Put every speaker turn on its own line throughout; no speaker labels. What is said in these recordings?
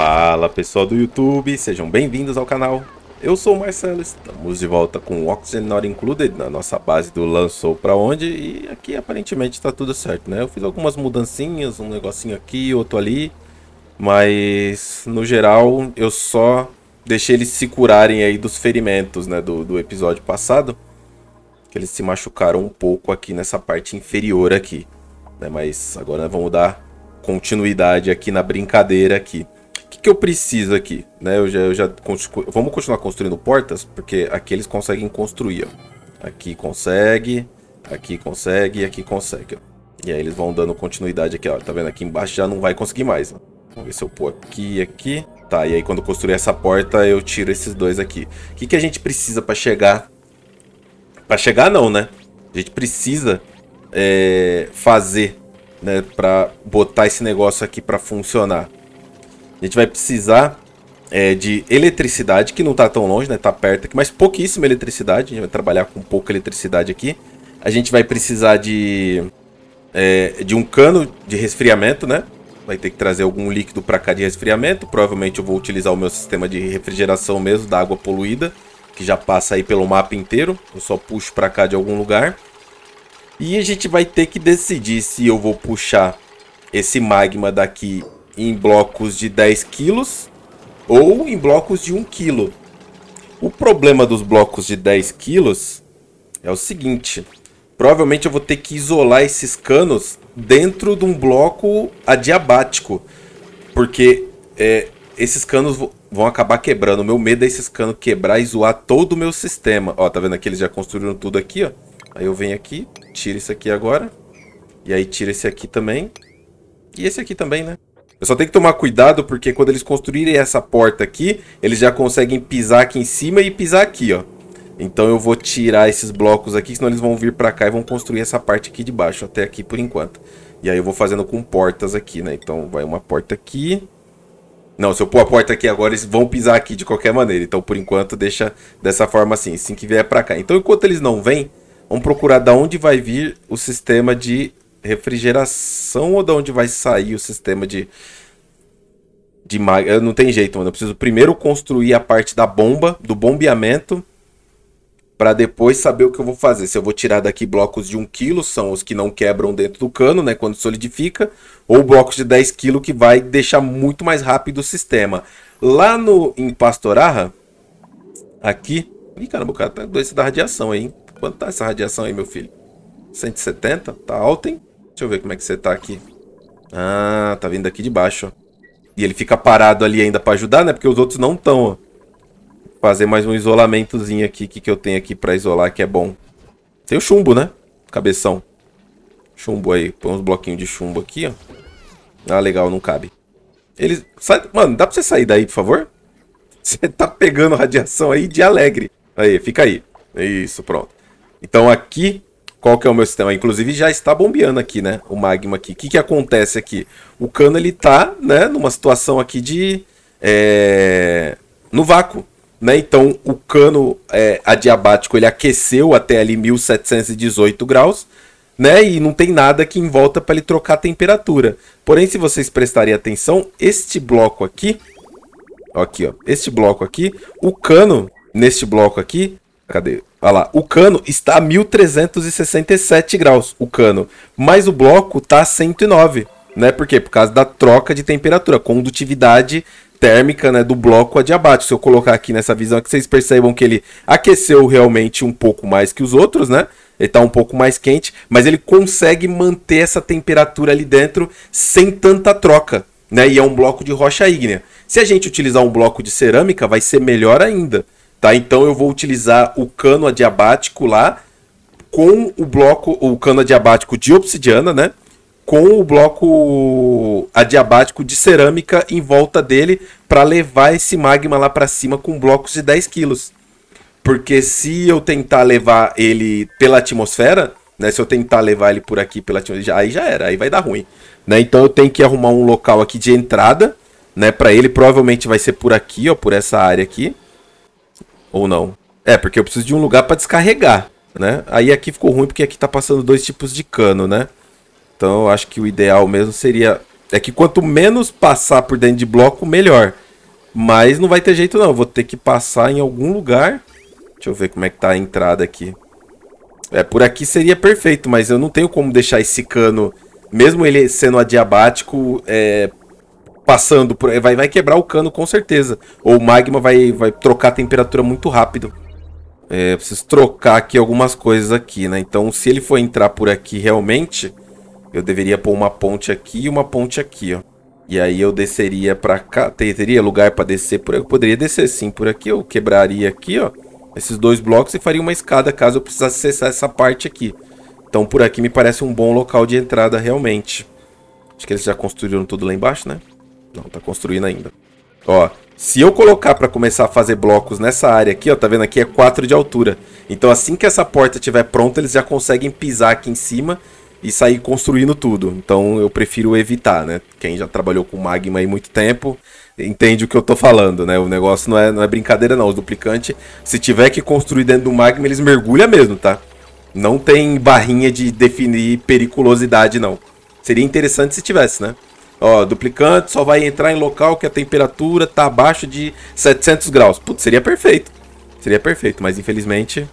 Fala pessoal do YouTube, sejam bem-vindos ao canal. Eu sou o Marcelo, estamos de volta com o Oxygen Not Included na nossa base do Lançou Pra Onde e aqui aparentemente está tudo certo, né? Eu fiz algumas mudancinhas, um negocinho aqui, outro ali, mas no geral eu só deixei eles se curarem aí dos ferimentos, né, do, do episódio passado, que eles se machucaram um pouco aqui nessa parte inferior aqui, né? Mas agora nós vamos dar continuidade aqui na brincadeira aqui que, que eu preciso aqui? Né, eu já, eu já Vamos continuar construindo portas, porque aqui eles conseguem construir. Ó. Aqui consegue, aqui consegue, aqui consegue. Ó. E aí eles vão dando continuidade aqui, ó. Tá vendo? Aqui embaixo já não vai conseguir mais. Ó. Vamos ver se eu pôr aqui aqui. Tá, e aí quando eu construir essa porta, eu tiro esses dois aqui. O que, que a gente precisa para chegar... Para chegar não, né? A gente precisa é, fazer, né? Para botar esse negócio aqui para funcionar. A gente vai precisar é, de eletricidade, que não está tão longe, está né? perto aqui, mas pouquíssima eletricidade. A gente vai trabalhar com pouca eletricidade aqui. A gente vai precisar de, é, de um cano de resfriamento, né? Vai ter que trazer algum líquido para cá de resfriamento. Provavelmente eu vou utilizar o meu sistema de refrigeração mesmo, da água poluída, que já passa aí pelo mapa inteiro. Eu só puxo para cá de algum lugar. E a gente vai ter que decidir se eu vou puxar esse magma daqui em blocos de 10 quilos ou em blocos de 1 quilo. O problema dos blocos de 10 quilos é o seguinte: provavelmente eu vou ter que isolar esses canos dentro de um bloco adiabático, porque é, esses canos vão acabar quebrando. O meu medo é esses canos quebrar e zoar todo o meu sistema. Ó, tá vendo aqui? Eles já construíram tudo aqui, ó. Aí eu venho aqui, tiro isso aqui agora. E aí tira esse aqui também. E esse aqui também, né? Eu só tenho que tomar cuidado porque quando eles construírem essa porta aqui, eles já conseguem pisar aqui em cima e pisar aqui, ó. Então eu vou tirar esses blocos aqui, senão eles vão vir pra cá e vão construir essa parte aqui de baixo, até aqui por enquanto. E aí eu vou fazendo com portas aqui, né? Então vai uma porta aqui. Não, se eu pôr a porta aqui agora, eles vão pisar aqui de qualquer maneira. Então por enquanto deixa dessa forma assim, assim que vier pra cá. Então enquanto eles não vêm, vamos procurar da onde vai vir o sistema de refrigeração ou de onde vai sair o sistema de. De mag... Não tem jeito, mano. Eu preciso primeiro construir a parte da bomba, do bombeamento, para depois saber o que eu vou fazer. Se eu vou tirar daqui blocos de 1 kg, são os que não quebram dentro do cano, né, quando solidifica, ou blocos de 10 kg que vai deixar muito mais rápido o sistema. Lá no em Pastorarra, aqui, Ih, caramba, o cara tá doente da radiação aí, hein? Quanto tá essa radiação aí, meu filho? 170? Tá alta, hein? Deixa eu ver como é que você tá aqui. Ah, tá vindo aqui de baixo, ó. E ele fica parado ali ainda pra ajudar, né? Porque os outros não estão, ó. fazer mais um isolamentozinho aqui. O que, que eu tenho aqui pra isolar que é bom? Tem o chumbo, né? Cabeção. Chumbo aí. Põe uns bloquinhos de chumbo aqui, ó. Ah, legal, não cabe. Ele. Sai... Mano, dá pra você sair daí, por favor? Você tá pegando radiação aí de alegre. Aí, fica aí. Isso, pronto. Então aqui qual que é o meu sistema. Inclusive já está bombeando aqui, né? O magma aqui. O que, que acontece aqui? O cano ele tá, né? Numa situação aqui de é... no vácuo, né? Então o cano é, adiabático ele aqueceu até ali 1718 graus. Né? E não tem nada aqui em volta para ele trocar a temperatura. Porém, se vocês prestarem atenção, este bloco aqui, aqui, ó, este bloco aqui, o cano neste bloco aqui Cadê? Olha lá. O cano está a 1367 graus, o cano. Mas o bloco está a 109, né? Por quê? Por causa da troca de temperatura, condutividade térmica né, do bloco adiabático. Se eu colocar aqui nessa visão, é que vocês percebam que ele aqueceu realmente um pouco mais que os outros, né? Ele está um pouco mais quente, mas ele consegue manter essa temperatura ali dentro sem tanta troca, né? E é um bloco de rocha ígnea. Se a gente utilizar um bloco de cerâmica, vai ser melhor ainda. Tá? Então eu vou utilizar o cano adiabático lá com o bloco, o cano adiabático de obsidiana, né? Com o bloco adiabático de cerâmica em volta dele para levar esse magma lá para cima com blocos de 10 quilos. Porque se eu tentar levar ele pela atmosfera, né? Se eu tentar levar ele por aqui pela atmosfera, aí já era, aí vai dar ruim. Né? Então eu tenho que arrumar um local aqui de entrada, né? Para ele provavelmente vai ser por aqui, ó, por essa área aqui ou não? É, porque eu preciso de um lugar para descarregar, né? Aí aqui ficou ruim porque aqui tá passando dois tipos de cano, né? Então eu acho que o ideal mesmo seria... É que quanto menos passar por dentro de bloco, melhor. Mas não vai ter jeito não, vou ter que passar em algum lugar. Deixa eu ver como é que tá a entrada aqui. É, por aqui seria perfeito, mas eu não tenho como deixar esse cano, mesmo ele sendo adiabático, é, passando por. Vai, vai quebrar o cano com certeza. Ou o magma vai, vai trocar a temperatura muito rápido. É, preciso trocar aqui algumas coisas aqui, né? Então, se ele for entrar por aqui realmente, eu deveria pôr uma ponte aqui e uma ponte aqui, ó. E aí eu desceria pra cá. Teria lugar pra descer por aqui? Eu poderia descer sim por aqui. Eu quebraria aqui, ó. Esses dois blocos e faria uma escada caso eu precisasse acessar essa parte aqui. Então por aqui me parece um bom local de entrada realmente. Acho que eles já construíram tudo lá embaixo, né? Não, tá construindo ainda. Ó, se eu colocar para começar a fazer blocos nessa área aqui, ó, tá vendo aqui é 4 de altura. Então assim que essa porta estiver pronta, eles já conseguem pisar aqui em cima e sair construindo tudo. Então eu prefiro evitar, né? Quem já trabalhou com magma aí muito tempo, entende o que eu tô falando, né? O negócio não é, não é brincadeira não, os duplicantes, se tiver que construir dentro do magma, eles mergulham mesmo, tá? Não tem barrinha de definir periculosidade não. Seria interessante se tivesse, né? Ó, duplicante só vai entrar em local que a temperatura tá abaixo de 700 graus. Putz, seria perfeito. Seria perfeito, mas infelizmente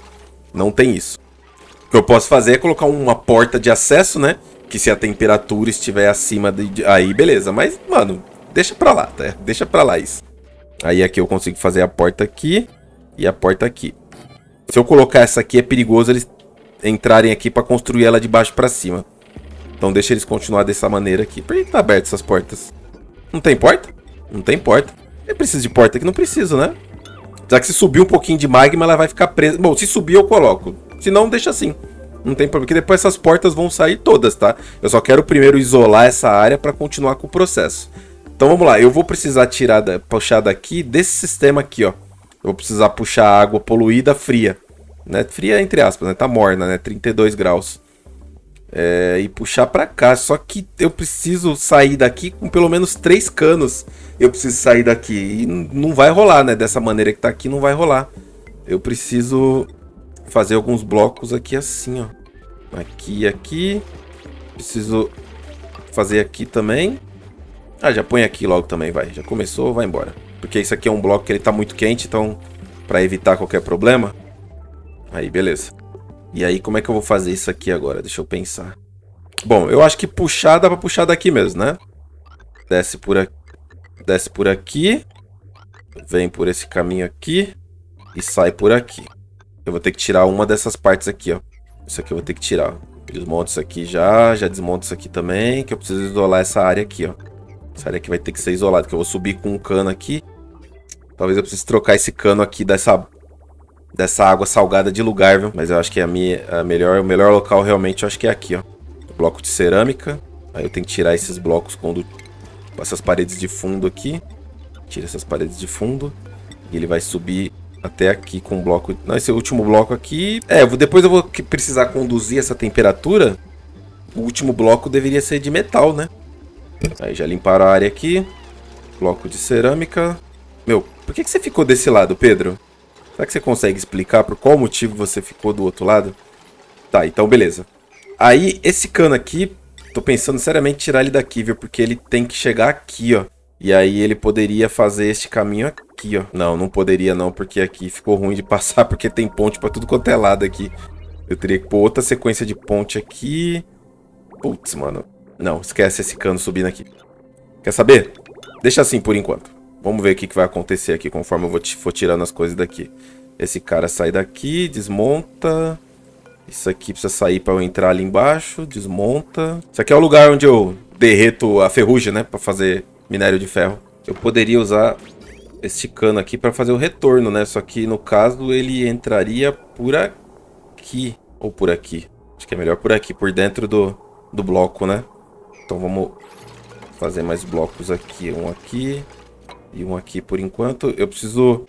não tem isso. O que eu posso fazer é colocar uma porta de acesso, né? Que se a temperatura estiver acima de... Aí, beleza. Mas, mano, deixa pra lá, tá? Deixa pra lá isso. Aí aqui eu consigo fazer a porta aqui e a porta aqui. Se eu colocar essa aqui, é perigoso eles entrarem aqui pra construir ela de baixo pra cima. Então deixa eles continuar dessa maneira aqui. Por que tá aberto essas portas? Não tem porta? Não tem porta. Eu é preciso de porta que não preciso, né? Já que se subir um pouquinho de magma, ela vai ficar presa. Bom, se subir eu coloco. Se não, deixa assim. Não tem problema, porque depois essas portas vão sair todas, tá? Eu só quero primeiro isolar essa área para continuar com o processo. Então vamos lá, eu vou precisar tirar, da, puxar daqui, desse sistema aqui, ó. Eu vou precisar puxar água poluída fria. Né? Fria entre aspas, né? Tá morna, né? 32 graus é, e puxar para cá. Só que eu preciso sair daqui com pelo menos três canos. Eu preciso sair daqui. E não vai rolar, né? Dessa maneira que tá aqui, não vai rolar. Eu preciso fazer alguns blocos aqui assim, ó. Aqui e aqui. Preciso fazer aqui também. Ah, já põe aqui logo também, vai. Já começou, vai embora. Porque isso aqui é um bloco que ele tá muito quente, então... para evitar qualquer problema. Aí, beleza. E aí, como é que eu vou fazer isso aqui agora? Deixa eu pensar. Bom, eu acho que puxar dá pra puxar daqui mesmo, né? Desce por aqui. Desce por aqui. Vem por esse caminho aqui. E sai por aqui. Eu vou ter que tirar uma dessas partes aqui, ó. Isso aqui eu vou ter que tirar. Desmonto isso aqui já. Já desmonto isso aqui também. Que eu preciso isolar essa área aqui, ó. Essa área aqui vai ter que ser isolada. Que eu vou subir com um cano aqui. Talvez eu precise trocar esse cano aqui dessa dessa água salgada de lugar, viu? Mas eu acho que a minha a melhor, o melhor local realmente eu acho que é aqui, ó. Bloco de cerâmica. Aí eu tenho que tirar esses blocos quando essas paredes de fundo aqui. Tira essas paredes de fundo. E ele vai subir até aqui com o bloco... Não, esse último bloco aqui... É, depois eu vou precisar conduzir essa temperatura. O último bloco deveria ser de metal, né? Aí já limparam a área aqui. Bloco de cerâmica. Meu, por que, que você ficou desse lado, Pedro? Será que você consegue explicar por qual motivo você ficou do outro lado? Tá, então beleza. Aí, esse cano aqui, tô pensando seriamente tirar ele daqui, viu? Porque ele tem que chegar aqui, ó. E aí ele poderia fazer este caminho aqui, ó. Não, não poderia não, porque aqui ficou ruim de passar, porque tem ponte pra tudo quanto é lado aqui. Eu teria que pôr outra sequência de ponte aqui. Putz, mano. Não, esquece esse cano subindo aqui. Quer saber? Deixa assim por enquanto. Vamos ver o que, que vai acontecer aqui conforme eu vou, for tirando as coisas daqui. Esse cara sai daqui, desmonta. Isso aqui precisa sair para eu entrar ali embaixo, desmonta. Isso aqui é o lugar onde eu derreto a ferrugem, né? Para fazer minério de ferro. Eu poderia usar este cano aqui para fazer o retorno, né? Só que no caso ele entraria por aqui. Ou por aqui. Acho que é melhor por aqui, por dentro do, do bloco, né? Então vamos fazer mais blocos aqui. Um aqui, e um aqui por enquanto. Eu preciso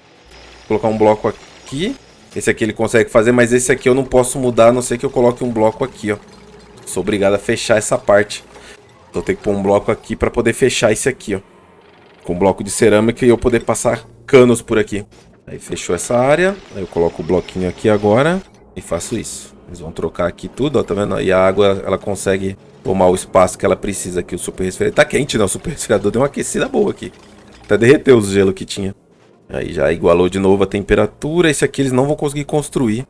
colocar um bloco aqui. Esse aqui ele consegue fazer, mas esse aqui eu não posso mudar, a não ser que eu coloque um bloco aqui, ó. Sou obrigado a fechar essa parte. Então tem que pôr um bloco aqui para poder fechar esse aqui, ó. Com um bloco de cerâmica e eu poder passar canos por aqui. Aí fechou essa área. Aí eu coloco o bloquinho aqui agora e faço isso. Eles vão trocar aqui tudo, ó, tá vendo? E a água, ela consegue tomar o espaço que ela precisa aqui. O super resfriador tá quente, né? O super resfriador deu uma aquecida boa aqui. Até derreteu os gelo que tinha. Aí já igualou de novo a temperatura. Esse aqui eles não vão conseguir construir.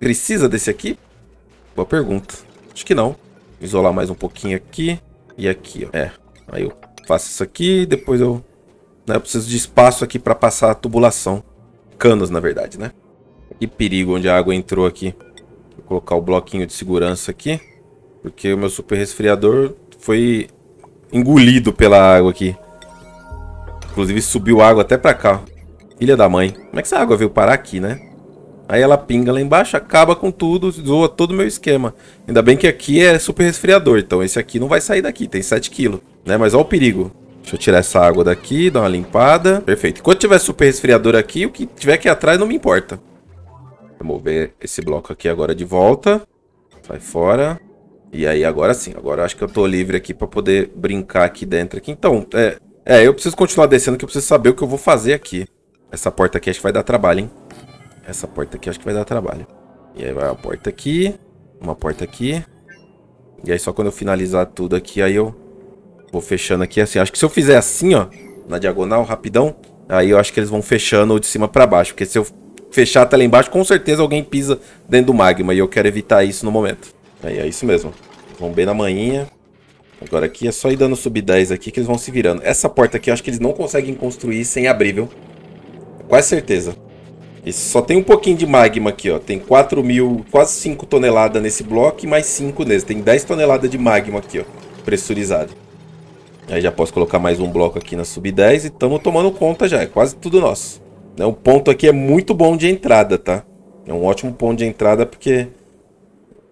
Precisa desse aqui? Boa pergunta. Acho que não. Isolar mais um pouquinho aqui e aqui, ó. É. Aí eu faço isso aqui, depois eu... Né, eu preciso de espaço aqui para passar a tubulação. Canos, na verdade, né? Que perigo onde a água entrou aqui. Vou colocar o bloquinho de segurança aqui. Porque o meu super resfriador foi engolido pela água aqui. Inclusive subiu água até pra cá. filha da Mãe. Como é que essa água veio parar aqui, né? Aí ela pinga lá embaixo, acaba com tudo, zoa todo o meu esquema. Ainda bem que aqui é super resfriador, então esse aqui não vai sair daqui, tem 7kg, né? Mas olha o perigo. Deixa eu tirar essa água daqui, dar uma limpada. Perfeito. Enquanto tiver super resfriador aqui, o que tiver aqui atrás não me importa. Vou mover esse bloco aqui agora de volta. Sai fora. E aí agora sim, agora acho que eu tô livre aqui pra poder brincar aqui dentro. Aqui. Então, é, é, eu preciso continuar descendo que eu preciso saber o que eu vou fazer aqui. Essa porta aqui acho que vai dar trabalho, hein? Essa porta aqui acho que vai dar trabalho. E aí vai uma porta aqui, uma porta aqui. E aí só quando eu finalizar tudo aqui, aí eu vou fechando aqui assim. Acho que se eu fizer assim, ó, na diagonal, rapidão, aí eu acho que eles vão fechando de cima pra baixo. Porque se eu fechar até lá embaixo, com certeza alguém pisa dentro do magma. E eu quero evitar isso no momento. Aí é isso mesmo. Vamos bem na manhinha. Agora aqui é só ir dando sub-10 aqui que eles vão se virando. Essa porta aqui eu acho que eles não conseguem construir sem abrir, viu? Quase certeza. E só tem um pouquinho de magma aqui, ó. Tem 4 mil, quase 5 toneladas nesse bloco e mais 5 nesse. Tem 10 toneladas de magma aqui, ó. Pressurizado. Aí já posso colocar mais um bloco aqui na sub-10 e estamos tomando conta já. É quase tudo nosso. Né, o ponto aqui é muito bom de entrada, tá? É um ótimo ponto de entrada porque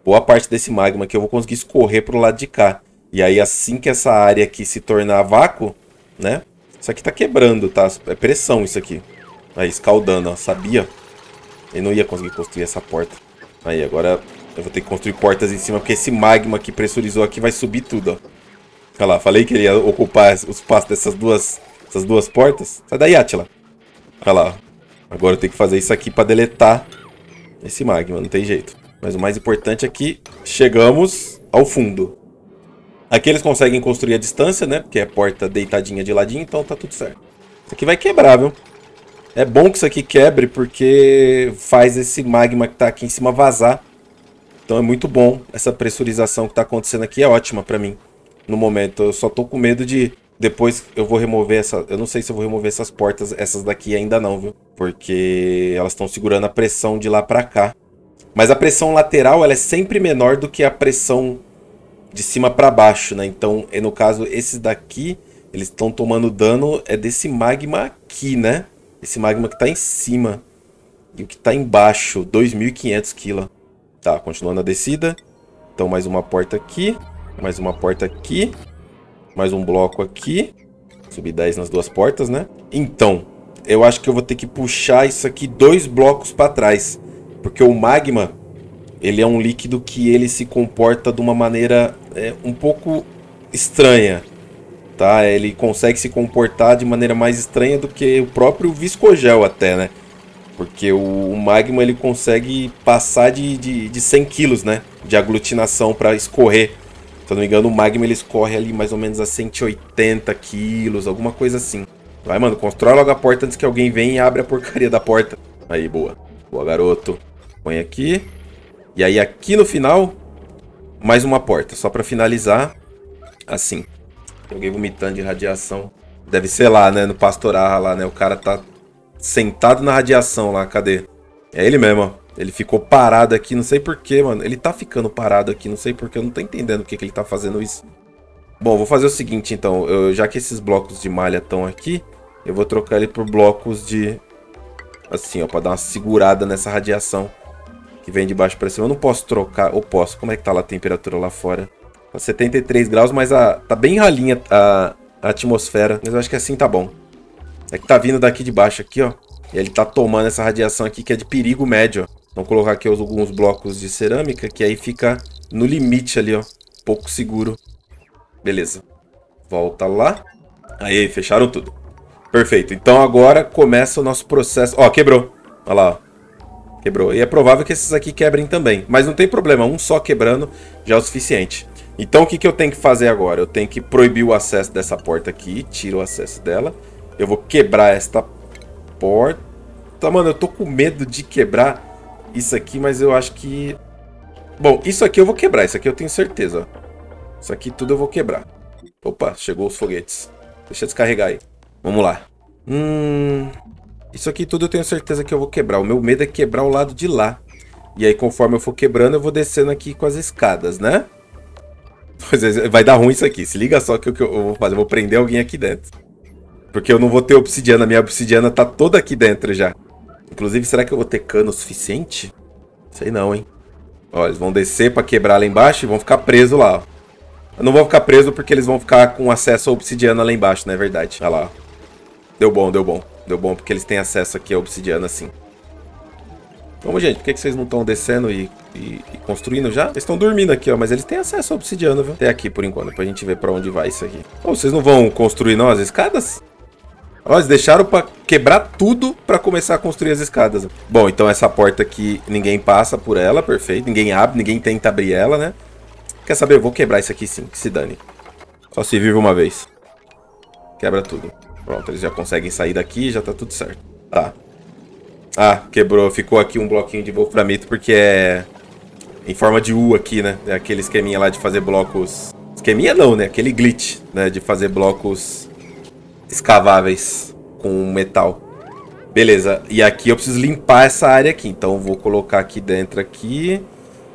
boa parte desse magma aqui eu vou conseguir escorrer pro lado de cá. E aí, assim que essa área aqui se tornar vácuo, né? Isso aqui tá quebrando, tá? É pressão isso aqui. Aí, escaldando, ó. Sabia? Ele não ia conseguir construir essa porta. Aí, agora eu vou ter que construir portas em cima, porque esse magma que pressurizou aqui vai subir tudo, ó. Olha lá, falei que ele ia ocupar o espaço dessas duas, essas duas portas. Sai daí, Atila. Olha lá. Agora eu tenho que fazer isso aqui pra deletar esse magma, não tem jeito. Mas o mais importante é que chegamos ao fundo. Aqui eles conseguem construir a distância, né? Porque é porta deitadinha de ladinho, então tá tudo certo. Isso aqui vai quebrar, viu? É bom que isso aqui quebre, porque faz esse magma que tá aqui em cima vazar. Então é muito bom. Essa pressurização que tá acontecendo aqui é ótima pra mim. No momento, eu só tô com medo de... Depois eu vou remover essa... Eu não sei se eu vou remover essas portas, essas daqui ainda não, viu? Porque elas estão segurando a pressão de lá pra cá. Mas a pressão lateral, ela é sempre menor do que a pressão de cima para baixo, né? Então, é, no caso, esses daqui, eles estão tomando dano é desse magma aqui, né? Esse magma que está em cima. E o que está embaixo, 2.500 kg. Tá, continuando a descida. Então, mais uma porta aqui. Mais uma porta aqui. Mais um bloco aqui. Subir 10 nas duas portas, né? Então, eu acho que eu vou ter que puxar isso aqui dois blocos para trás. Porque o magma, ele é um líquido que ele se comporta de uma maneira é, um pouco estranha. Tá? Ele consegue se comportar de maneira mais estranha do que o próprio viscogel até, né? Porque o, magma ele consegue passar de, de, de 100 quilos, né? De aglutinação para escorrer. Se eu não me engano, o magma ele escorre ali mais ou menos a 180 quilos, alguma coisa assim. Vai, mano, constrói logo a porta antes que alguém venha e abre a porcaria da porta. Aí, boa. Boa, garoto. Põe aqui. E aí aqui no final mais uma porta, só para finalizar. Assim. Alguém vomitando de radiação. Deve ser lá, né? No Pastorarra lá, né? O cara tá sentado na radiação lá. Cadê? É ele mesmo, ó. Ele ficou parado aqui, não sei porquê, mano. Ele tá ficando parado aqui, não sei porquê. Eu não tô entendendo porque que ele tá fazendo isso. Bom, vou fazer o seguinte, então. Eu, já que esses blocos de malha estão aqui, eu vou trocar ele por blocos de... Assim, ó, pra dar uma segurada nessa radiação que vem de baixo para cima. Eu não posso trocar, ou posso. Como é que tá lá a temperatura lá fora? Tá 73 graus, mas a, tá bem ralinha a, a atmosfera. Mas eu acho que assim tá bom. É que tá vindo daqui de baixo aqui, ó. E ele tá tomando essa radiação aqui que é de perigo médio, ó. Vamos colocar aqui alguns blocos de cerâmica, que aí fica no limite ali, ó. Pouco seguro. Beleza. Volta lá. Aí, fecharam tudo. Perfeito. Então agora começa o nosso processo. Ó, quebrou. Olha lá, ó. Quebrou. E é provável que esses aqui quebrem também. Mas não tem problema, um só quebrando já é o suficiente. Então o que, que eu tenho que fazer agora? Eu tenho que proibir o acesso dessa porta aqui, tiro o acesso dela. Eu vou quebrar esta porta. Mano, eu tô com medo de quebrar isso aqui, mas eu acho que... Bom, isso aqui eu vou quebrar, isso aqui eu tenho certeza. Isso aqui tudo eu vou quebrar. Opa, chegou os foguetes. Deixa eu descarregar aí. Vamos lá. Hum... Isso aqui tudo eu tenho certeza que eu vou quebrar. O meu medo é quebrar o lado de lá. E aí, conforme eu for quebrando, eu vou descendo aqui com as escadas, né? Vai dar ruim isso aqui. Se liga só que o que eu vou fazer. Eu vou prender alguém aqui dentro. Porque eu não vou ter obsidiana. Minha obsidiana tá toda aqui dentro já. Inclusive, será que eu vou ter cano o suficiente? Sei não, hein? Ó, eles vão descer pra quebrar lá embaixo e vão ficar presos lá, ó. Eu não vou ficar preso porque eles vão ficar com acesso à obsidiana lá embaixo, não é verdade? Olha lá. Deu bom, deu bom. Deu bom porque eles têm acesso aqui à obsidiana, sim. Vamos, gente, por que, vocês não estão descendo e, e, e, construindo já? Eles estão dormindo aqui, ó, mas eles têm acesso à obsidiana, viu? Até aqui, por enquanto, pra gente ver pra onde vai isso aqui. Ou vocês não vão construir, não, as escadas? Ó, eles deixaram pra quebrar tudo pra começar a construir as escadas. Bom, então essa porta aqui, ninguém passa por ela, perfeito. Ninguém abre, ninguém tenta abrir ela, né? Quer saber? Eu vou quebrar isso aqui sim, que se dane. Só se vive uma vez. Quebra tudo. Pronto, eles já conseguem sair daqui, já tá tudo certo. Tá. Ah, quebrou. Ficou aqui um bloquinho de wolframito porque é em forma de U aqui, né? É aquele esqueminha lá de fazer blocos... Esqueminha não, né? Aquele glitch, né? De fazer blocos escaváveis com metal. Beleza, e aqui eu preciso limpar essa área aqui. Então vou colocar aqui dentro aqui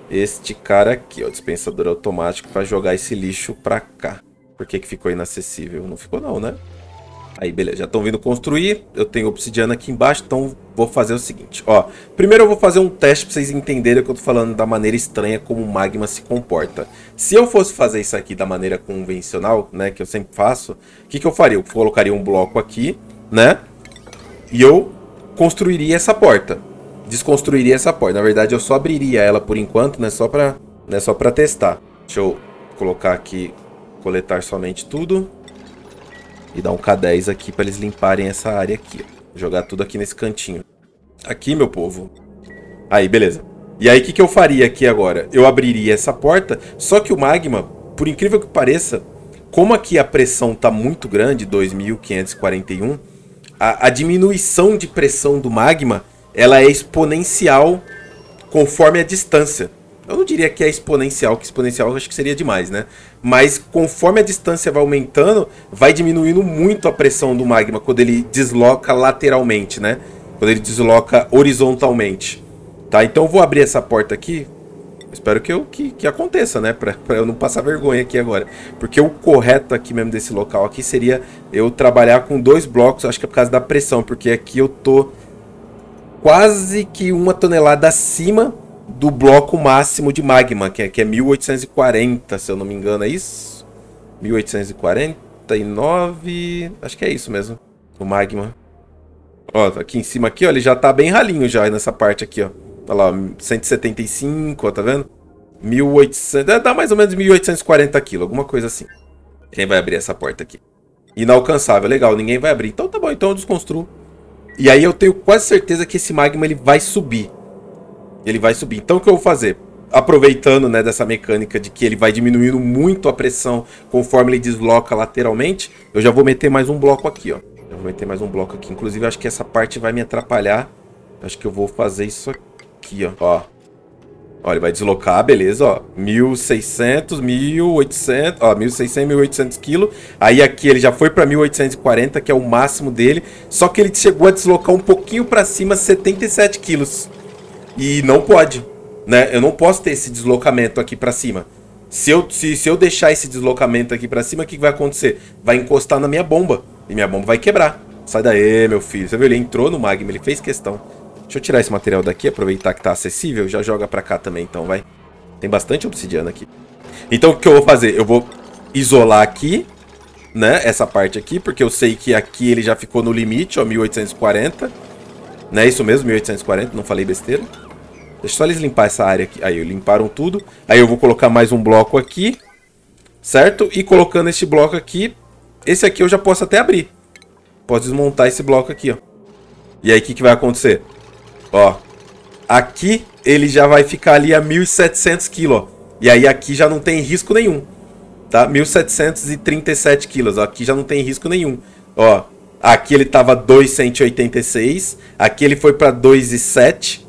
este cara aqui, ó, dispensador automático para jogar esse lixo para cá. Por que que ficou inacessível? Não ficou não, né? Aí, beleza, já estão vindo construir. Eu tenho obsidiana aqui embaixo, então vou fazer o seguinte, ó. Primeiro eu vou fazer um teste para vocês entenderem o que eu tô falando da maneira estranha como o magma se comporta. Se eu fosse fazer isso aqui da maneira convencional, né, que eu sempre faço, o que, que eu faria? Eu colocaria um bloco aqui, né, e eu construiria essa porta. Desconstruiria essa porta. Na verdade, eu só abriria ela por enquanto, né, só para né, só pra testar. Deixa eu colocar aqui, coletar somente tudo e dar um K10 aqui para eles limparem essa área aqui. Ó. Jogar tudo aqui nesse cantinho. Aqui, meu povo. Aí, beleza. E aí, o que, que eu faria aqui agora? Eu abriria essa porta, só que o magma, por incrível que pareça, como aqui a pressão está muito grande, 2541, a, a, diminuição de pressão do magma ela é exponencial conforme a distância eu não diria que é exponencial, que exponencial eu acho que seria demais, né? Mas conforme a distância vai aumentando, vai diminuindo muito a pressão do magma quando ele desloca lateralmente, né? Quando ele desloca horizontalmente. Tá, então eu vou abrir essa porta aqui. Espero que, eu, que, que aconteça, né? Pra, pra eu não passar vergonha aqui agora. Porque o correto aqui mesmo desse local aqui seria eu trabalhar com dois blocos, acho que é por causa da pressão, porque aqui eu tô quase que uma tonelada acima do bloco máximo de magma, que é, que é 1840, se eu não me engano, é isso? 1849, acho que é isso mesmo, o magma. Ó, tá aqui em cima aqui, ó, ele já tá bem ralinho já nessa parte aqui, ó. Olha tá lá, 175, ó, tá vendo? 1800, dá mais ou menos 1840 quilos, alguma coisa assim. Quem vai abrir essa porta aqui? Inalcançável, legal, ninguém vai abrir. Então tá bom, então eu desconstruo. E aí eu tenho quase certeza que esse magma ele vai subir. Ele vai subir. Então o que eu vou fazer? Aproveitando né, dessa mecânica de que ele vai diminuindo muito a pressão conforme ele desloca lateralmente, eu já vou meter mais um bloco aqui, ó. Eu vou meter mais um bloco aqui. Inclusive, acho que essa parte vai me atrapalhar. Acho que eu vou fazer isso aqui, ó. Ó, ó ele vai deslocar, beleza, ó. 1.600, 1.800, ó, 1.600, 1.800 quilos. Aí aqui ele já foi para 1.840, que é o máximo dele. Só que ele chegou a deslocar um pouquinho para cima, 77 quilos. E não pode, né? Eu não posso ter esse deslocamento aqui para cima. Se eu, se, se eu deixar esse deslocamento aqui para cima, o que vai acontecer? Vai encostar na minha bomba. E minha bomba vai quebrar. Sai daí, meu filho. Você viu? Ele entrou no magma, ele fez questão. Deixa eu tirar esse material daqui, aproveitar que tá acessível. Já joga pra cá também, então, vai. Tem bastante obsidiana aqui. Então, o que eu vou fazer? Eu vou isolar aqui, né? Essa parte aqui, porque eu sei que aqui ele já ficou no limite, ó, 1840. Não é isso mesmo? 1840, não falei besteira. Deixa só eles limpar essa área aqui. Aí, limparam tudo. Aí eu vou colocar mais um bloco aqui. Certo? E colocando este bloco aqui, esse aqui eu já posso até abrir. Posso desmontar esse bloco aqui, ó. E aí, o que, que vai acontecer? Ó, aqui ele já vai ficar ali a 1.700 kg, ó. E aí aqui já não tem risco nenhum, tá? 1.737 kg, aqui já não tem risco nenhum. Ó, aqui ele tava 2,186, aqui ele foi para 2,7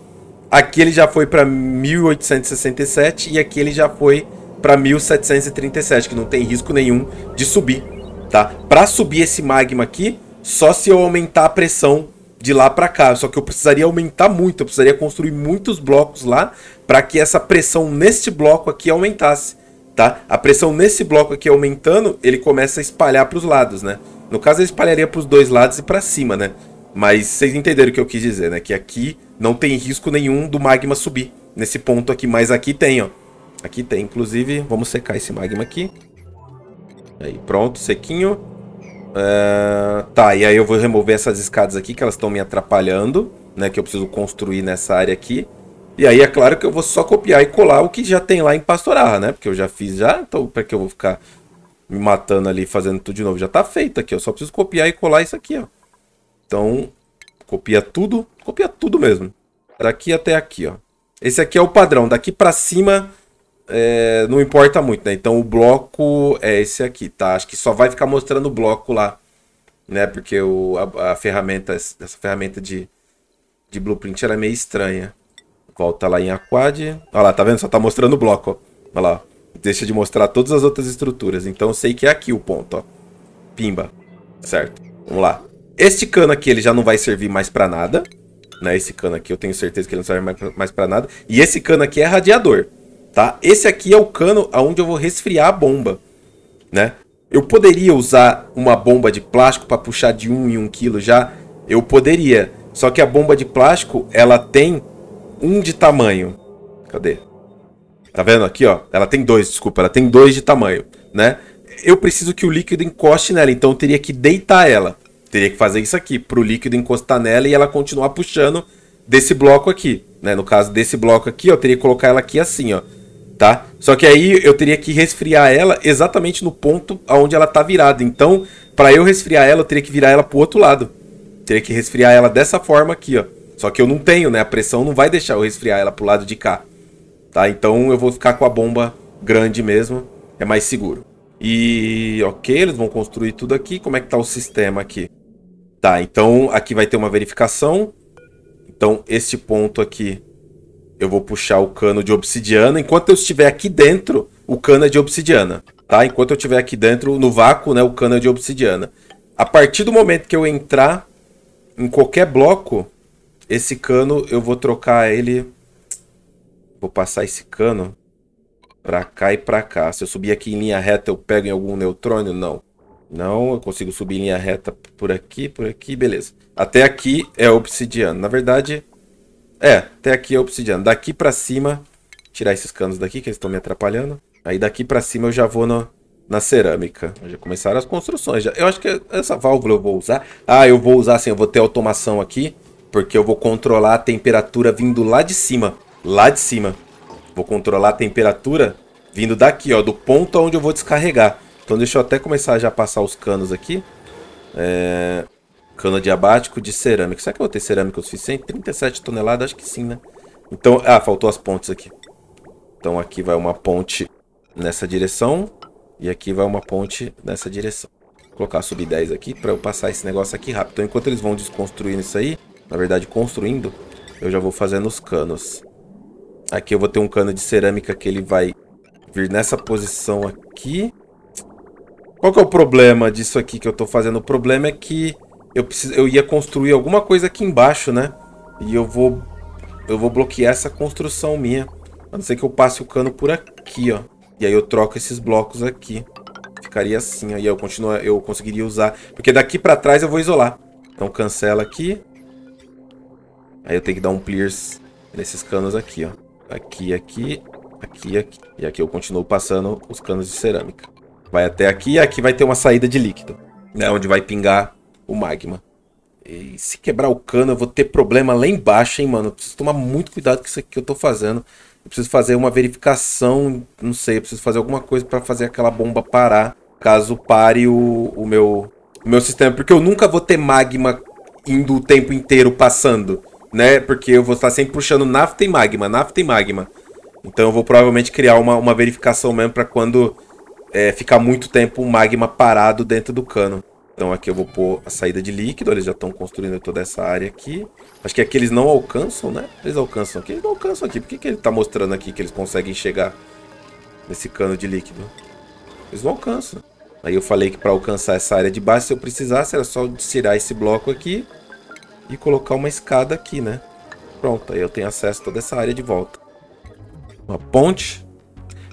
Aqui ele já foi para 1867 e aqui ele já foi para 1737, que não tem risco nenhum de subir, tá? Para subir esse magma aqui, só se eu aumentar a pressão de lá para cá, só que eu precisaria aumentar muito, eu precisaria construir muitos blocos lá para que essa pressão neste bloco aqui aumentasse, tá? A pressão nesse bloco aqui aumentando, ele começa a espalhar para os lados, né? No caso, ele espalharia para os dois lados e para cima, né? Mas vocês entenderam o que eu quis dizer, né? Que aqui não tem risco nenhum do magma subir nesse ponto aqui. Mas aqui tem, ó. Aqui tem, inclusive. Vamos secar esse magma aqui. Aí, pronto, sequinho. Ah, tá, e aí eu vou remover essas escadas aqui que elas estão me atrapalhando, né? Que eu preciso construir nessa área aqui. E aí é claro que eu vou só copiar e colar o que já tem lá em Pastorarra, né? Porque eu já fiz já, então pra que eu vou ficar me matando ali, fazendo tudo de novo? Já tá feito aqui, eu só preciso copiar e colar isso aqui, ó. Então, copia tudo, copia tudo mesmo. Daqui até aqui, ó. Esse aqui é o padrão, daqui para cima é, não importa muito, né? Então o bloco é esse aqui, tá? Acho que só vai ficar mostrando o bloco lá, né? Porque o, a, a ferramenta, essa ferramenta de, de blueprint era é meio estranha. Volta lá em Aquad. Olha lá, tá vendo? Só tá mostrando o bloco, ó. Olha lá, deixa de mostrar todas as outras estruturas. Então eu sei que é aqui o ponto, ó. Pimba, certo? Vamos lá. Este cano aqui, ele já não vai servir mais pra nada. Né? Esse cano aqui, eu tenho certeza que ele não serve mais pra, nada. E esse cano aqui é radiador, tá? Esse aqui é o cano onde eu vou resfriar a bomba, né? Eu poderia usar uma bomba de plástico para puxar de 1 um em 1 um quilo já? Eu poderia. Só que a bomba de plástico, ela tem um de tamanho. Cadê? Tá vendo aqui, ó? Ela tem dois, desculpa. Ela tem dois de tamanho, né? Eu preciso que o líquido encoste nela, então eu teria que deitar ela teria que fazer isso aqui, para o líquido encostar nela e ela continuar puxando desse bloco aqui, né? No caso desse bloco aqui, eu teria que colocar ela aqui assim, ó, tá? Só que aí eu teria que resfriar ela exatamente no ponto aonde ela tá virada. Então, para eu resfriar ela, eu teria que virar ela para o outro lado. Eu teria que resfriar ela dessa forma aqui, ó. Só que eu não tenho, né? A pressão não vai deixar eu resfriar ela para o lado de cá. Tá? Então eu vou ficar com a bomba grande mesmo, é mais seguro. E ok, eles vão construir tudo aqui. Como é que tá o sistema aqui? Tá, então aqui vai ter uma verificação. Então este ponto aqui eu vou puxar o cano de obsidiana. Enquanto eu estiver aqui dentro, o cano é de obsidiana. Tá? Enquanto eu estiver aqui dentro, no vácuo, né, o cano é de obsidiana. A partir do momento que eu entrar em qualquer bloco, esse cano eu vou trocar ele... Vou passar esse cano pra cá e pra cá. Se eu subir aqui em linha reta, eu pego em algum neutrônio? Não. Não, eu consigo subir em linha reta por aqui, por aqui, beleza. Até aqui é obsidiano. Na verdade, é, até aqui é obsidiano. Daqui pra cima, tirar esses canos daqui que eles estão me atrapalhando. Aí daqui pra cima eu já vou no, na cerâmica. Já começaram as construções. Já. Eu acho que essa válvula eu vou usar. Ah, eu vou usar assim, eu vou ter automação aqui. Porque eu vou controlar a temperatura vindo lá de cima. Lá de cima. Vou controlar a temperatura vindo daqui, ó. Do ponto onde eu vou descarregar. Então deixa eu até começar já a passar os canos aqui. É... Cano diabático de cerâmica. Será que eu vou ter cerâmica o suficiente? 37 toneladas, acho que sim, né? Então, ah, faltou as pontes aqui. Então aqui vai uma ponte nessa direção. E aqui vai uma ponte nessa direção. Vou colocar sub 10 aqui para eu passar esse negócio aqui rápido. Então enquanto eles vão desconstruindo isso aí, na verdade construindo, eu já vou fazendo os canos. Aqui eu vou ter um cano de cerâmica que ele vai vir nessa posição aqui. Qual que é o problema disso aqui que eu tô fazendo? O problema é que eu, preciso, eu ia construir alguma coisa aqui embaixo, né? E eu vou, eu vou bloquear essa construção minha. A não ser que eu passe o cano por aqui, ó. E aí eu troco esses blocos aqui. Ficaria assim, ó. E eu, continuo, eu conseguiria usar. Porque daqui pra trás eu vou isolar. Então cancela aqui. Aí eu tenho que dar um pierce nesses canos aqui, ó. Aqui, aqui, aqui, aqui. E aqui eu continuo passando os canos de cerâmica. Vai até aqui e aqui vai ter uma saída de líquido, né? Onde vai pingar o magma. E se quebrar o cano, eu vou ter problema lá embaixo, hein, mano? Eu preciso tomar muito cuidado com isso aqui que eu tô fazendo. Eu preciso fazer uma verificação, não sei, eu preciso fazer alguma coisa para fazer aquela bomba parar, caso pare o, o meu o meu sistema, porque eu nunca vou ter magma indo o tempo inteiro passando, né? Porque eu vou estar sempre puxando nafta e magma, nafta e magma. Então eu vou provavelmente criar uma, uma verificação mesmo para quando é, ficar muito tempo o magma parado dentro do cano. Então aqui eu vou pôr a saída de líquido, eles já estão construindo toda essa área aqui. Acho que aqui eles não alcançam, né? Eles alcançam aqui, eles não alcançam aqui. Por que, que ele está mostrando aqui que eles conseguem chegar nesse cano de líquido? Eles não alcançam. Aí eu falei que para alcançar essa área de baixo, se eu precisasse, era só tirar esse bloco aqui e colocar uma escada aqui, né? Pronto, aí eu tenho acesso a toda essa área de volta. Uma ponte.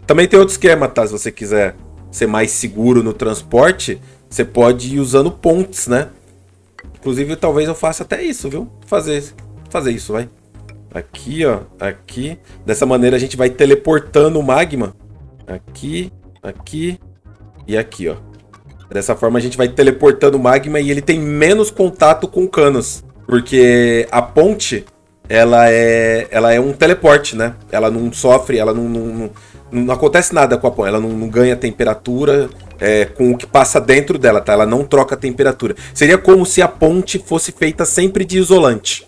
Também tem outro esquema, tá? Se você quiser ser mais seguro no transporte, você pode ir usando pontes, né? Inclusive, talvez eu faça até isso, viu? Fazer, fazer isso, vai. Aqui, ó, aqui. Dessa maneira a gente vai teleportando o magma. Aqui, aqui e aqui, ó. Dessa forma a gente vai teleportando o magma e ele tem menos contato com canos. Porque a ponte, ela é, ela é um teleporte, né? Ela não sofre, ela não, não, não não acontece nada com a pão, ela não, não ganha temperatura é, com o que passa dentro dela, tá? Ela não troca temperatura. Seria como se a ponte fosse feita sempre de isolante,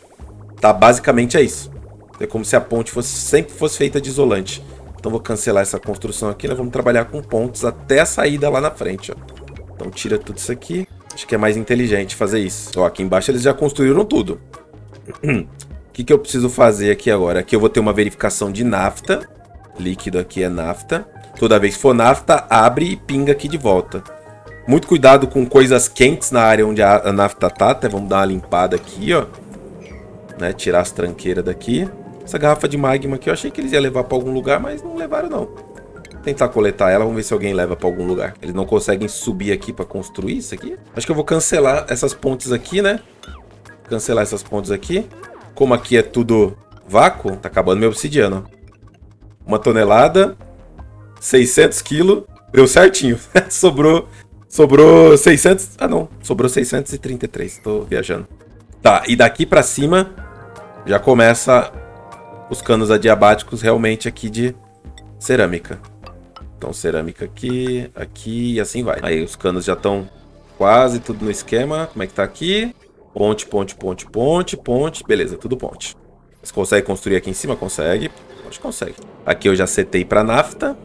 tá? Basicamente é isso. É como se a ponte fosse, sempre fosse feita de isolante. Então vou cancelar essa construção aqui, nós vamos trabalhar com pontos até a saída lá na frente, ó. Então tira tudo isso aqui. Acho que é mais inteligente fazer isso. Ó, aqui embaixo eles já construíram tudo. O que, que eu preciso fazer aqui agora? Aqui eu vou ter uma verificação de nafta líquido aqui é nafta. Toda vez que for nafta, abre e pinga aqui de volta. Muito cuidado com coisas quentes na área onde a nafta tá, até tá? vamos dar uma limpada aqui, ó. Né, tirar as tranqueiras daqui. Essa garrafa de magma aqui, eu achei que eles iam levar para algum lugar, mas não levaram não. Vou tentar coletar ela, vamos ver se alguém leva para algum lugar. Eles não conseguem subir aqui para construir isso aqui. Acho que eu vou cancelar essas pontes aqui, né? Cancelar essas pontes aqui. Como aqui é tudo vácuo, tá acabando meu obsidiano uma tonelada, 600 quilos, deu certinho. sobrou, sobrou 600, ah não, sobrou 633, tô viajando. Tá, e daqui para cima já começa os canos adiabáticos realmente aqui de cerâmica. Então cerâmica aqui, aqui e assim vai. Aí os canos já estão quase tudo no esquema. Como é que tá aqui? Ponte, ponte, ponte, ponte, ponte. Beleza, tudo ponte. Você consegue construir aqui em cima? Consegue. Acho que consegue. Aqui eu já setei para nafta.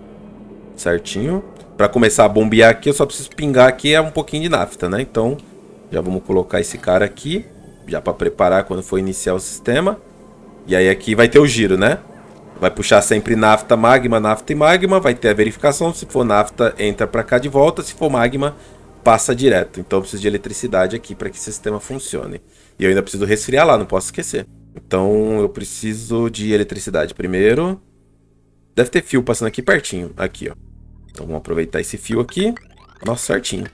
Certinho. Para começar a bombear aqui, eu só preciso pingar aqui é um pouquinho de nafta, né? Então, já vamos colocar esse cara aqui. Já para preparar quando for iniciar o sistema. E aí aqui vai ter o giro, né? Vai puxar sempre nafta, magma, nafta e magma. Vai ter a verificação. Se for nafta, entra para cá de volta. Se for magma, passa direto. Então eu preciso de eletricidade aqui para que esse sistema funcione. E eu ainda preciso resfriar lá, não posso esquecer. Então eu preciso de eletricidade primeiro. Deve ter fio passando aqui pertinho. Aqui, ó. Então vamos aproveitar esse fio aqui. Nossa, certinho.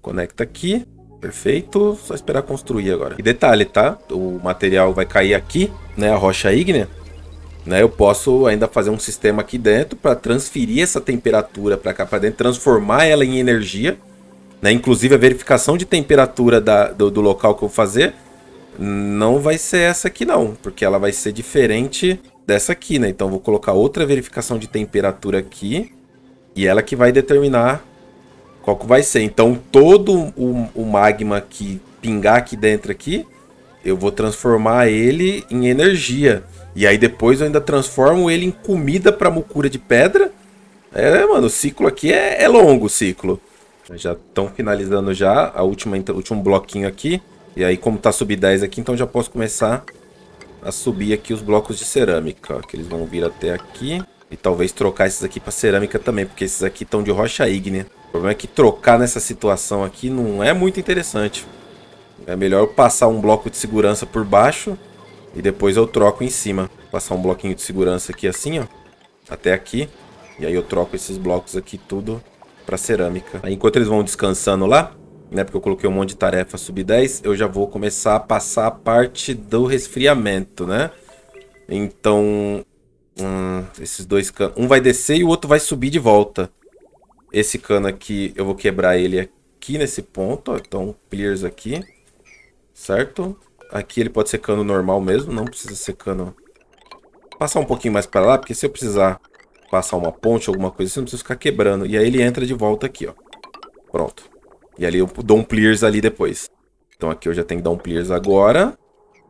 Conecta aqui. Perfeito. Só esperar construir agora. E detalhe, tá? O material vai cair aqui, né? A rocha ígnea. Né, eu posso ainda fazer um sistema aqui dentro para transferir essa temperatura para cá para dentro, transformar ela em energia. Né? Inclusive a verificação de temperatura da, do, do local que eu vou fazer não vai ser essa aqui não, porque ela vai ser diferente dessa aqui, né? Então vou colocar outra verificação de temperatura aqui e ela que vai determinar qual que vai ser. Então todo o, o magma que pingar aqui dentro aqui, eu vou transformar ele em energia. E aí depois eu ainda transformo ele em comida para mucura de pedra. É, mano, o ciclo aqui é, é longo o ciclo. Já estão finalizando já a última, o último bloquinho aqui. E aí, como tá sub 10 aqui, então já posso começar a subir aqui os blocos de cerâmica, que eles vão vir até aqui. E talvez trocar esses aqui para cerâmica também, porque esses aqui estão de rocha ígnea. O problema é que trocar nessa situação aqui não é muito interessante. É melhor eu passar um bloco de segurança por baixo e depois eu troco em cima. Passar um bloquinho de segurança aqui assim, ó, até aqui. E aí eu troco esses blocos aqui tudo para cerâmica. Aí, enquanto eles vão descansando lá, né? Porque eu coloquei um monte de tarefa sub-10, eu já vou começar a passar a parte do resfriamento, né? Então, hum, esses dois canos... Um vai descer e o outro vai subir de volta. Esse cano aqui, eu vou quebrar ele aqui nesse ponto, ó, Então, clears aqui, certo? Aqui ele pode ser cano normal mesmo, não precisa ser cano... Passar um pouquinho mais para lá, porque se eu precisar passar uma ponte, alguma coisa assim, não preciso ficar quebrando. E aí ele entra de volta aqui, ó. Pronto. E ali eu dou um clears ali depois. Então aqui eu já tenho que dar um clears agora.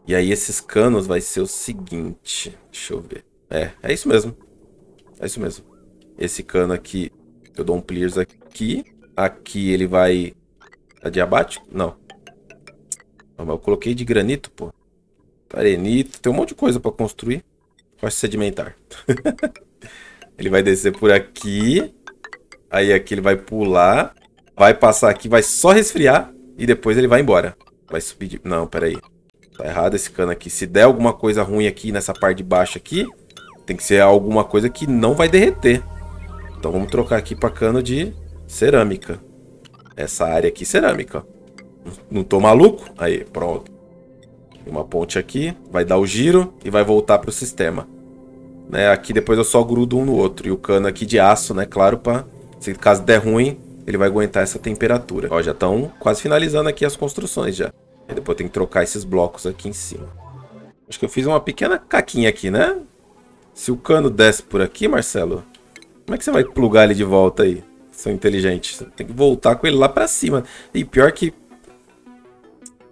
E aí esses canos vai ser o seguinte. Deixa eu ver. É, é isso mesmo. É isso mesmo. Esse cano aqui, eu dou um clears aqui. Aqui ele vai... Tá diabático? Não. Não, mas eu coloquei de granito, pô. Arenito, tem um monte de coisa pra construir. pode sedimentar. ele vai descer por aqui. Aí aqui ele vai pular. Vai passar aqui, vai só resfriar e depois ele vai embora. Vai subir de... Não, peraí. Tá errado esse cano aqui. Se der alguma coisa ruim aqui nessa parte de baixo aqui, tem que ser alguma coisa que não vai derreter. Então vamos trocar aqui para cano de cerâmica. Essa área aqui, cerâmica. Não tô maluco? Aí, pronto. Uma ponte aqui, vai dar o giro e vai voltar pro sistema. Né, aqui depois eu só grudo um no outro. E o cano aqui de aço, né, claro, pra... se caso der ruim, ele vai aguentar essa temperatura. Ó, já estão quase finalizando aqui as construções já. Aí depois tem que trocar esses blocos aqui em cima. Acho que eu fiz uma pequena caquinha aqui, né? Se o cano desce por aqui, Marcelo, como é que você vai plugar ele de volta aí? São inteligentes. Você tem que voltar com ele lá pra cima. E pior que...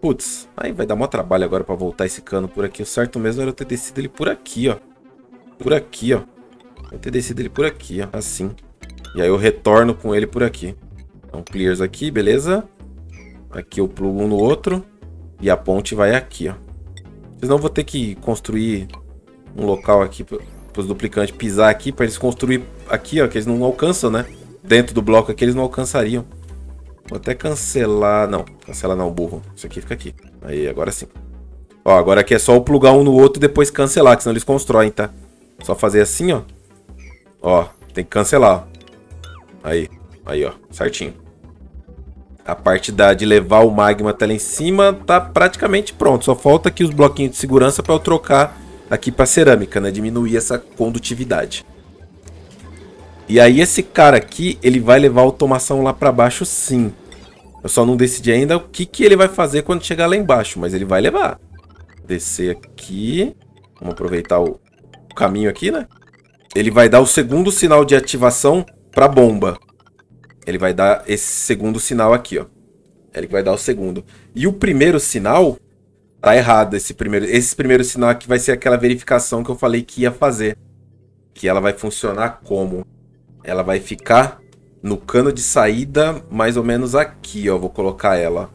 Putz, aí vai dar mó trabalho agora pra voltar esse cano por aqui. O certo mesmo era eu ter descido ele por aqui, ó. Por aqui, ó. Eu ter descido ele por aqui, ó. Assim. E aí eu retorno com ele por aqui. Então, clears aqui, beleza? Aqui eu plugo um no outro. E a ponte vai aqui, ó. Senão eu vou ter que construir um local aqui para os duplicantes pisar aqui para eles construir aqui, ó, que eles não alcançam, né? Dentro do bloco aqui eles não alcançariam. Vou até cancelar... Não, cancelar não, burro. Isso aqui fica aqui. Aí, agora sim. Ó, agora aqui é só eu plugar um no outro e depois cancelar, que senão eles constroem, tá? Só fazer assim, ó. Ó, tem que cancelar, ó. Aí, aí, ó, certinho. A parte da, de levar o magma até lá em cima tá praticamente pronto. Só falta aqui os bloquinhos de segurança para eu trocar aqui para cerâmica, né? Diminuir essa condutividade. E aí esse cara aqui, ele vai levar a automação lá para baixo sim. Eu só não decidi ainda o que, que ele vai fazer quando chegar lá embaixo, mas ele vai levar. Descer aqui. Vamos aproveitar o caminho aqui, né? Ele vai dar o segundo sinal de ativação pra bomba. Ele vai dar esse segundo sinal aqui, ó. Ele vai dar o segundo. E o primeiro sinal tá errado. Esse primeiro, esse primeiro sinal aqui vai ser aquela verificação que eu falei que ia fazer. Que ela vai funcionar como? Ela vai ficar no cano de saída mais ou menos aqui, ó. Vou colocar ela.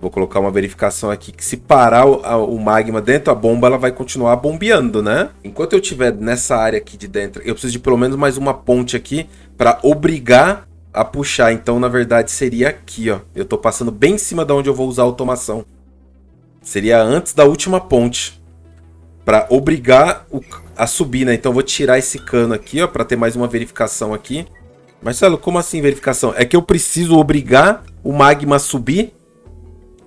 Vou colocar uma verificação aqui que se parar o, a, o, magma dentro da bomba, ela vai continuar bombeando, né? Enquanto eu tiver nessa área aqui de dentro, eu preciso de pelo menos mais uma ponte aqui para obrigar a puxar. Então, na verdade, seria aqui, ó. Eu tô passando bem em cima da onde eu vou usar a automação. Seria antes da última ponte para obrigar o, a subir, né? Então, eu vou tirar esse cano aqui, ó, para ter mais uma verificação aqui. Marcelo, como assim verificação? É que eu preciso obrigar o magma a subir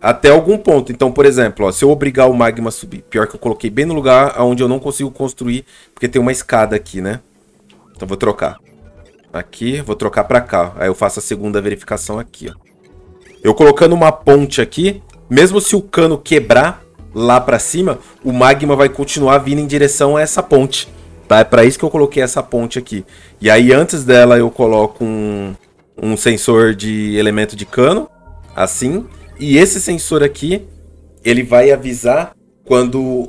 até algum ponto. Então, por exemplo, ó, se eu obrigar o magma a subir, pior que eu coloquei bem no lugar onde eu não consigo construir, porque tem uma escada aqui, né? Então vou trocar. Aqui, vou trocar pra cá. Aí eu faço a segunda verificação aqui, ó. Eu colocando uma ponte aqui, mesmo se o cano quebrar lá pra cima, o magma vai continuar vindo em direção a essa ponte. Tá? É pra isso que eu coloquei essa ponte aqui. E aí antes dela eu coloco um, um sensor de elemento de cano, assim... E esse sensor aqui, ele vai avisar quando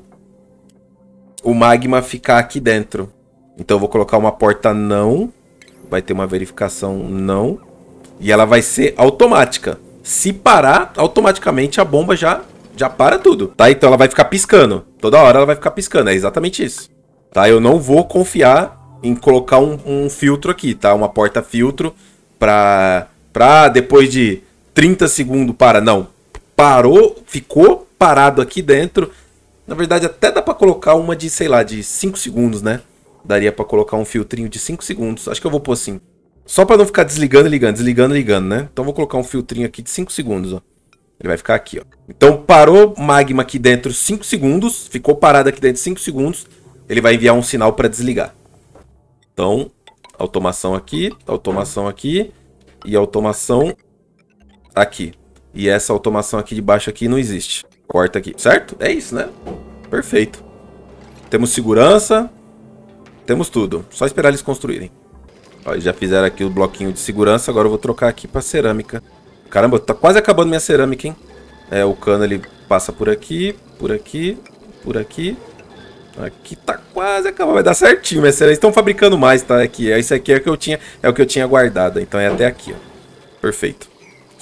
o magma ficar aqui dentro. Então eu vou colocar uma porta não, vai ter uma verificação não, e ela vai ser automática. Se parar, automaticamente a bomba já já para tudo, tá? Então ela vai ficar piscando. Toda hora ela vai ficar piscando, é exatamente isso. Tá? Eu não vou confiar em colocar um, um filtro aqui, tá? Uma porta filtro para pra depois de 30 segundos para. Não. Parou, ficou parado aqui dentro. Na verdade, até dá para colocar uma de, sei lá, de 5 segundos, né? Daria para colocar um filtrinho de 5 segundos. Acho que eu vou pôr assim. Só para não ficar desligando e ligando, desligando e ligando, né? Então vou colocar um filtrinho aqui de 5 segundos, ó. Ele vai ficar aqui, ó. Então parou magma aqui dentro 5 segundos, ficou parado aqui dentro 5 segundos, ele vai enviar um sinal para desligar. Então, automação aqui, automação aqui e automação aqui. E essa automação aqui de baixo aqui não existe. Corta aqui, certo? É isso, né? Perfeito. Temos segurança. Temos tudo. Só esperar eles construírem. Ó, já fizeram aqui o bloquinho de segurança. Agora eu vou trocar aqui pra cerâmica. Caramba, tá quase acabando minha cerâmica, hein? É, o cano ele passa por aqui, por aqui, por aqui. Aqui tá quase acabando. Vai dar certinho, minha cerâmica. Estão fabricando mais, tá? Aqui. É é, isso aqui é o que eu tinha, é o que eu tinha guardado. Então é até aqui, ó. Perfeito.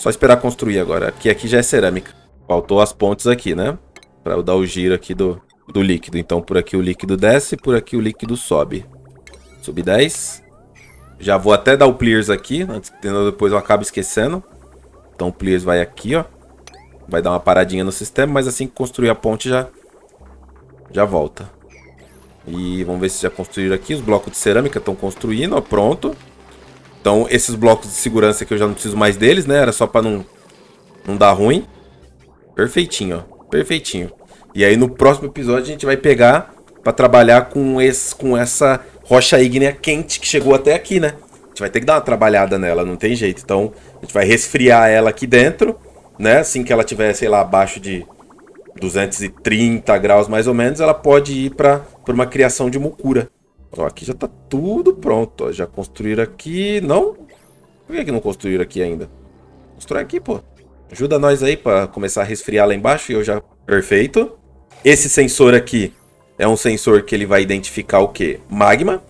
Só esperar construir agora, Que aqui já é cerâmica. Faltou as pontes aqui, né? Para eu dar o giro aqui do, do líquido. Então por aqui o líquido desce, por aqui o líquido sobe. Sub 10. Já vou até dar o pliers aqui, antes que depois eu acabo esquecendo. Então o pliers vai aqui, ó. Vai dar uma paradinha no sistema, mas assim que construir a ponte já, já volta. E vamos ver se já construíram aqui. Os blocos de cerâmica estão construindo, ó, pronto. Então, esses blocos de segurança aqui eu já não preciso mais deles, né? Era só para não, não dar ruim. Perfeitinho, ó. Perfeitinho. E aí, no próximo episódio, a gente vai pegar para trabalhar com, esse, com essa rocha ígnea quente que chegou até aqui, né? A gente vai ter que dar uma trabalhada nela, não tem jeito. Então, a gente vai resfriar ela aqui dentro, né? Assim que ela tiver, sei lá, abaixo de 230 graus mais ou menos, ela pode ir para uma criação de mucura. Ó, aqui já tá tudo pronto, ó. Já construíram aqui. Não? Por que, que não construíram aqui ainda? construir aqui, pô. Ajuda nós aí pra começar a resfriar lá embaixo e eu já... Perfeito. Esse sensor aqui é um sensor que ele vai identificar o que? Magma,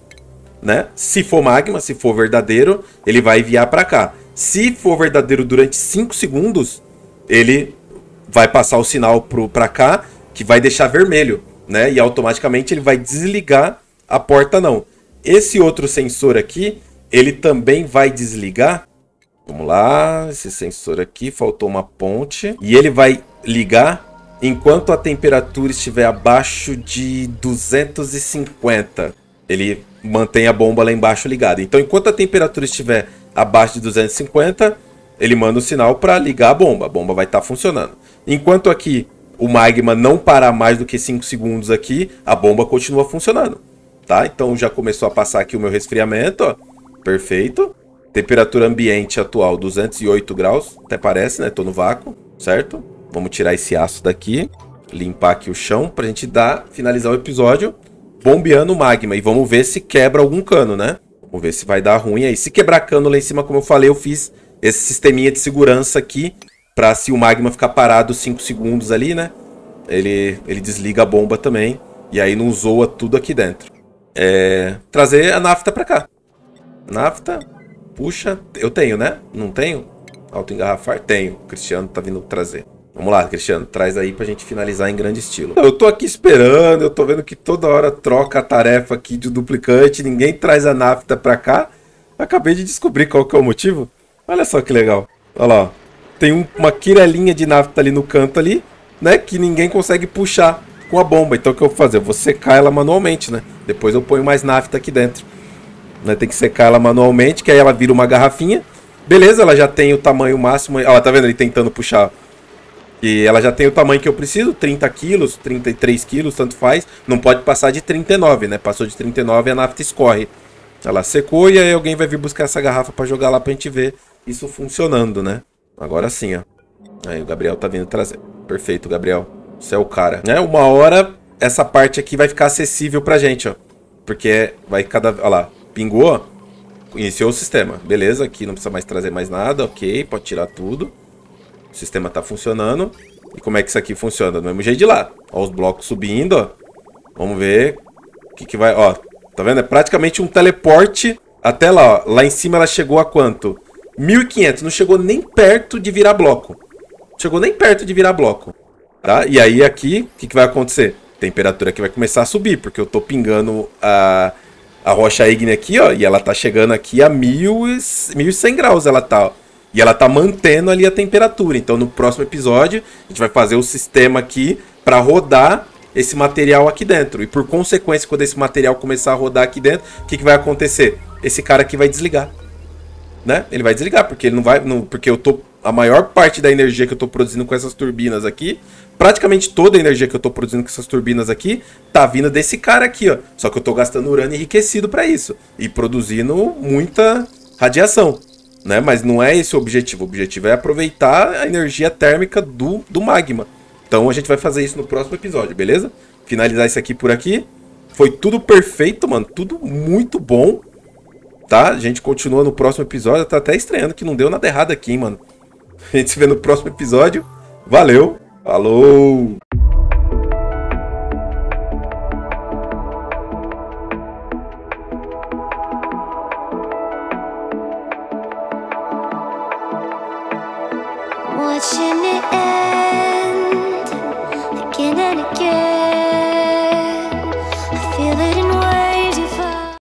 né? Se for magma, se for verdadeiro, ele vai enviar para cá. Se for verdadeiro durante 5 segundos, ele vai passar o sinal para cá, que vai deixar vermelho, né? E automaticamente ele vai desligar a porta não. Esse outro sensor aqui, ele também vai desligar. Vamos lá, esse sensor aqui, faltou uma ponte. E ele vai ligar enquanto a temperatura estiver abaixo de 250. Ele mantém a bomba lá embaixo ligada. Então, enquanto a temperatura estiver abaixo de 250, ele manda um sinal para ligar a bomba. A bomba vai estar tá funcionando. Enquanto aqui o magma não parar mais do que 5 segundos aqui, a bomba continua funcionando tá? Então já começou a passar aqui o meu resfriamento, ó. Perfeito. Temperatura ambiente atual 208 graus, até parece, né? Tô no vácuo, certo? Vamos tirar esse aço daqui, limpar aqui o chão pra gente dar, finalizar o episódio bombeando o magma e vamos ver se quebra algum cano, né? Vamos ver se vai dar ruim aí. Se quebrar cano lá em cima, como eu falei, eu fiz esse sisteminha de segurança aqui para se o magma ficar parado 5 segundos ali, né? Ele, ele desliga a bomba também e aí não zoa tudo aqui dentro é, trazer a nafta para cá. Nafta, puxa, eu tenho, né? Não tenho? Auto-engarrafar? Tenho. O Cristiano tá vindo trazer. Vamos lá, Cristiano, traz aí pra gente finalizar em grande estilo. Eu tô aqui esperando, eu tô vendo que toda hora troca a tarefa aqui de duplicante, ninguém traz a nafta pra cá. Acabei de descobrir qual que é o motivo. Olha só que legal. Olha lá, tem um, uma quirelinha de nafta ali no canto ali, né, que ninguém consegue puxar com a bomba. Então o que eu vou fazer? Eu vou secar ela manualmente, né? Depois eu ponho mais nafta aqui dentro. Né? Tem que secar ela manualmente, que aí ela vira uma garrafinha. Beleza, ela já tem o tamanho máximo. Ela tá vendo ele tentando puxar. E ela já tem o tamanho que eu preciso, 30 quilos, 33 quilos, tanto faz. Não pode passar de 39, né? Passou de 39 a nafta escorre. Ela secou e aí alguém vai vir buscar essa garrafa para jogar lá pra gente ver isso funcionando, né? Agora sim, ó. Aí o Gabriel tá vindo trazer. Perfeito, Gabriel. Você é o cara. Né? Uma hora essa parte aqui vai ficar acessível pra gente, ó. Porque vai cada... Olha lá, pingou, iniciou o sistema. Beleza, aqui não precisa mais trazer mais nada, ok, pode tirar tudo. O sistema tá funcionando. E como é que isso aqui funciona? Do mesmo jeito de lá. Ó, os blocos subindo, ó. Vamos ver o que, que vai... Ó, tá vendo? É praticamente um teleporte até lá, ó. Lá em cima ela chegou a quanto? 1.500. Não chegou nem perto de virar bloco. Chegou nem perto de virar bloco. Tá? E aí aqui, o que, que, vai acontecer? Temperatura que vai começar a subir, porque eu tô pingando a, a rocha ígnea aqui, ó, e ela tá chegando aqui a 1100 graus, ela tá, ó, E ela tá mantendo ali a temperatura. Então no próximo episódio, a gente vai fazer o sistema aqui para rodar esse material aqui dentro. E por consequência, quando esse material começar a rodar aqui dentro, o que, que vai acontecer? Esse cara aqui vai desligar. Né? Ele vai desligar, porque ele não vai. Não, porque eu tô a maior parte da energia que eu estou produzindo com essas turbinas aqui, praticamente toda a energia que eu estou produzindo com essas turbinas aqui, tá vindo desse cara aqui, ó. Só que eu estou gastando urânio enriquecido para isso e produzindo muita radiação, né? Mas não é esse o objetivo. O objetivo é aproveitar a energia térmica do, do magma. Então a gente vai fazer isso no próximo episódio, beleza? Finalizar isso aqui por aqui. Foi tudo perfeito, mano. Tudo muito bom. Tá? A gente continua no próximo episódio. Tá até estranhando que não deu nada errado aqui, hein, mano. A gente se vê no próximo episódio. Valeu, falou!